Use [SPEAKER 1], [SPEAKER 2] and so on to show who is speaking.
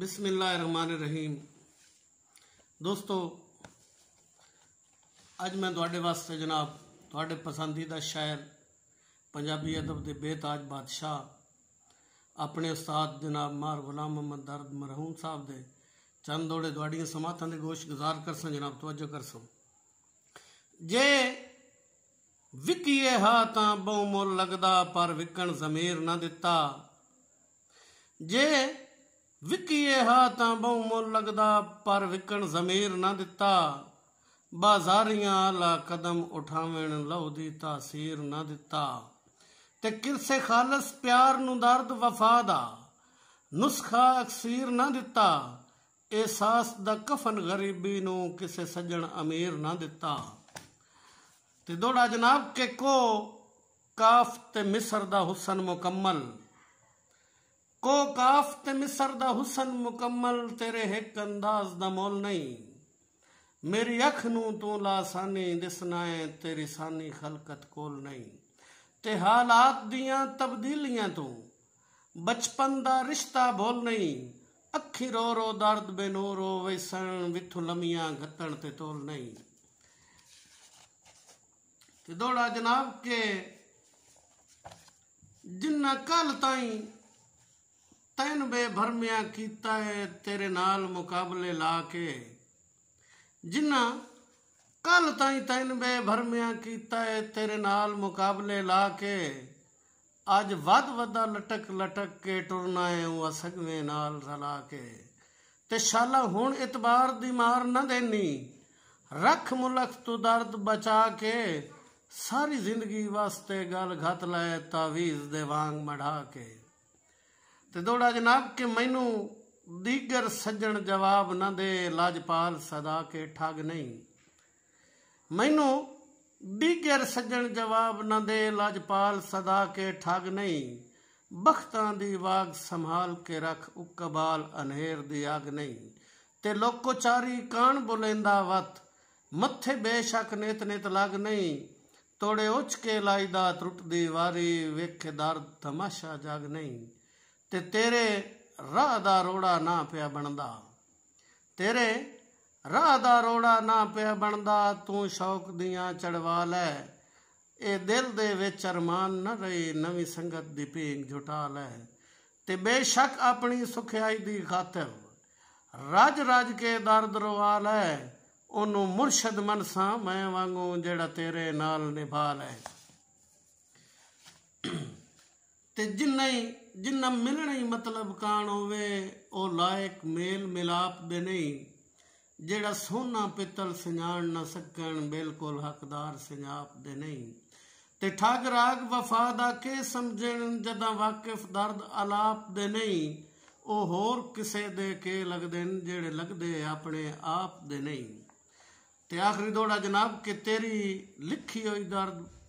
[SPEAKER 1] ਬਿਸਮਿਲ੍ਲਾਹਿਰਰਹਿਮਾਨਿਰਰਹੀਮ ਦੋਸਤੋ ਅੱਜ ਮੈਂ ਤੁਹਾਡੇ ਵਾਸਤੇ ਜਨਾਬ ਤੁਹਾਡੇ ਪਸੰਦੀਦਾ ਸ਼ਾਇਰ ਪੰਜਾਬੀ ਅਦਬ ਦੇ ਬੇਤਾਜ ਬਾਦਸ਼ਾਹ ਆਪਣੇ ਉਸਤਾਦ ਜਨਾਬ ਮਾਰ ਗੁਲਾਮ ਮੁਹੰਮਦ ਦਰਦ ਮਰਹੂਮ ਸਾਹਿਬ ਦੇ ਚੰਦ ਦੋੜੇ ਦਵਾੜੀਆਂ ਸਮਾਤਾਂ ਦੇ ਗੋਸ਼ ਗੁਜ਼ਾਰ ਕਰਸਾਂ ਜਨਾਬ ਤਵੱਜੋ ਕਰਸਾਂ ਜੇ ਵਿਕੀਏ ਹਾ ਤਾਂ ਬਹੁ ਮੁੱਲ ਲੱਗਦਾ ਪਰ ਵਿਕਣ ਜ਼ਮੀਰ ਨਾ ਦਿੱਤਾ ਜੇ ਵਿਕੀਏ ਹਾ ਤਾਂ ਬਹੁ ਮੁੱਲ ਲੱਗਦਾ ਪਰ ਵਿਕਣ ਜ਼ਮੀਰ ਨਾ ਦਿੱਤਾ ਬਾਜ਼ਾਰੀਆਂ ਆਲਾ ਕਦਮ ਉਠਾਵਣ ਲਉਦੀ ਤਾਸੀਰ ਨਾ ਦਿੱਤਾ ਤੇ ਕਿਰਸੇ ਖਾਲਸ ਪਿਆਰ ਨੂੰ ਦਰਦ ਵਫਾ ਦਾ ਨੁਸਖਾ ਅਕਸੀਰ ਨਾ ਦਿੱਤਾ ਇਹਸਾਸ ਦਾ ਕਫਨ ਗਰੀਬੀ ਨੂੰ ਕਿਸੇ ਸੱਜਣ ਅਮੀਰ ਨਾ ਦਿੱਤਾ ਤੇ ਦੋੜਾ ਜਨਾਬ ਕੇ ਕੋ ਕਾਫ ਤੇ ਮਿਸਰ ਦਾ ਹੁਸਨ ਮੁਕੰਮਲ ਕੋ ਕਾਫ ਤੇ ਮਿਸਰ ਦਾ ਹੁਸਨ ਮੁਕੰਮਲ ਤੇਰੇ ਇੱਕ ਅੰਦਾਜ਼ ਦਾ ਮੋਲ ਨਹੀਂ ਮੇਰੀ ਅੱਖ ਨੂੰ ਤੂੰ ਲਾਸਾਨੀ ਹੈ ਤੇਰੀ ਸਾਨੀ ਖਲਕਤ ਕੋਲ ਨਹੀਂ ਤੇ ਹਾਲਾਤ ਦੀਆਂ ਤਬਦੀਲੀਆਂ ਤੂੰ ਬਚਪਨ ਦਾ ਰਿਸ਼ਤਾ ਭੁੱਲ ਨਹੀਂ ਅੱਖੀ ਰੋ ਰੋ ਦਰਦ ਬੇਨੂਰੋ ਵੈਸਣ ਵਿਥੂ ਲਮੀਆਂ ਘੱਟਣ ਤੇ ਤੋਲ ਨਹੀਂ ਤੇ ਦੋੜਾ ਜਨਾਬ ਕੇ ਜਿੰਨਾ ਕੱਲ ਤਾਈਂ ਤੈਨ ਬੇਭਰਮਿਆ ਕੀਤਾ ਹੈ ਤੇਰੇ ਨਾਲ ਮੁਕਾਬਲੇ ਲਾ ਕੇ ਜਿਨ੍ਹਾਂ ਕੱਲ ਤਾਈ ਤੈਨ ਬੇਭਰਮਿਆ ਕੀਤਾ ਹੈ ਤੇਰੇ ਨਾਲ ਮੁਕਾਬਲੇ ਲਾ ਕੇ ਅੱਜ ਵੱਧ ਵੱਧਾ ਲਟਕ ਲਟਕ ਕੇ ਟੁਰਨਾ ਹੈ ਉਹ ਅਸਗਵੇਂ ਨਾਲ ਰਲਾ ਕੇ ਤੇ ਸ਼ਾਲਾ ਹੁਣ ਇਤਬਾਰ ਦੀ ਮਾਰ ਨਾ ਦੇਨੀ ਰਖ ਮੁਲਕ ਤੋਂ ਦਰਦ ਬਚਾ ਕੇ ਸਾਰੀ ਜ਼ਿੰਦਗੀ ਵਾਸਤੇ ਗਲ ਘਤ ਲੈ ਤਾਵੀਜ਼ ਦੇ ਵਾਂਗ ਮੜਾ ਕੇ ਤੇ ਦੋੜਾ ਜਨਾਬ ਕਿ ਮੈਨੂੰ ਦੀਗਰ ਸੱਜਣ ਜਵਾਬ ਨਾ ਦੇ ਲਾਜਪਾਲ ਸਦਾ ਕੇ ਠੱਗ ਨਹੀਂ ਮੈਨੂੰ ਦੀਗਰ ਸੱਜਣ ਜਵਾਬ ਨਾ ਦੇ ਲਾਜਪਾਲ ਸਦਾ ਕੇ ਠੱਗ ਨਹੀਂ ਬਖਤਾਂ ਦੀ ਵਾਗ ਸੰਭਾਲ ਕੇ ਰੱਖ ਉਕਬਾਲ ਅਨੇਰ ਦੀ ਆਗ ਨਹੀਂ ਤੇ ਲੋਕੋ ਚਾਰੀ ਕਾਣ ਬੁਲੇਂਦਾ ਵਤ ਮੱਥੇ ਬੇਸ਼ੱਕ ਨੇਤ ਨੇਤ ਲਗ ਨਹੀਂ ਤੋੜੇ ਉੱਚ ਕੇ ਲਾਈਦਾ ਟੁੱਟਦੀ ਵਾਰੀ ਵੇਖੇ ਦਰ ਤਮਾਸ਼ਾ ਜਾਗ ਨਹੀਂ ਤੇ ਤੇਰੇ ਰਾਹ ਦਾ ਰੋੜਾ ਨਾ ਪਿਆ ਬਣਦਾ ਤੇਰੇ ਰਾਹ ਦਾ ਰੋੜਾ ਨਾ ਪਿਆ ਬਣਦਾ ਤੂੰ ਸ਼ੌਕ ਦੀਆਂ ਚੜਵਾ ਲੈ ਇਹ ਦਿਲ ਦੇ ਵਿੱਚ ਅਰਮਾਨ ਨਾ ਰਹੀ ਨਵੀਂ ਸੰਗਤ ਦੀ ਪੇਂਗ ਝੁਟਾ ਲੈ ਤੇ ਬੇਸ਼ੱਕ ਆਪਣੀ ਸੁਖਿਆਈ ਦੀ ਖਾਤਰ ਰਾਜ ਰਾਜ ਕੇ ਦਰਦ ਰਵਾ ਲੈ ਉਹਨੂੰ ਮੁਰਸ਼ਦ ਮਨਸਾ ਮੈਂ ਵਾਂਗੂ ਜਿਹੜਾ ਤੇਰੇ ਨਾਲ ਨਿਭਾ ਲੈ ਤੇ ਜਿੰਨਾ ਹੀ ਜਿੰਨਾ ਮਿਲਣਾ ਹੀ ਮਤਲਬ ਕਾਣ ਹੋਵੇ ਉਹ ਲਾਇਕ ਮੇਲ ਮਿਲਾਪ ਦੇ ਨਹੀਂ ਜਿਹੜਾ ਸੋਨਾ ਪਿੱਤਲ ਸਜਾਣ ਨਾ ਸਕਣ ਬਿਲਕੁਲ ਹੱਕਦਾਰ ਸਜਾਪ ਦੇ ਨਹੀਂ ਤੇ ਠਾਗ ਰਾਗ ਵਫਾ ਦਾ ਕੇ ਸਮਝਣ ਜਦਾਂ ਵਾਕਿਫ ਦਰਦ ਆਲਾਪ ਦੇ ਨਹੀਂ ਉਹ ਹੋਰ ਕਿਸੇ ਦੇ ਕੇ ਲੱਗਦੇ ਨੇ ਜਿਹੜੇ ਲੱਗਦੇ ਆਪਣੇ ਆਪ ਦੇ ਨਹੀਂ ਤੇ ਆਖਰੀ ਦੋੜਾ ਜਨਾਬ ਕਿ ਤੇਰੀ ਲਿਖੀ ਹੋਈ ਦਰਦ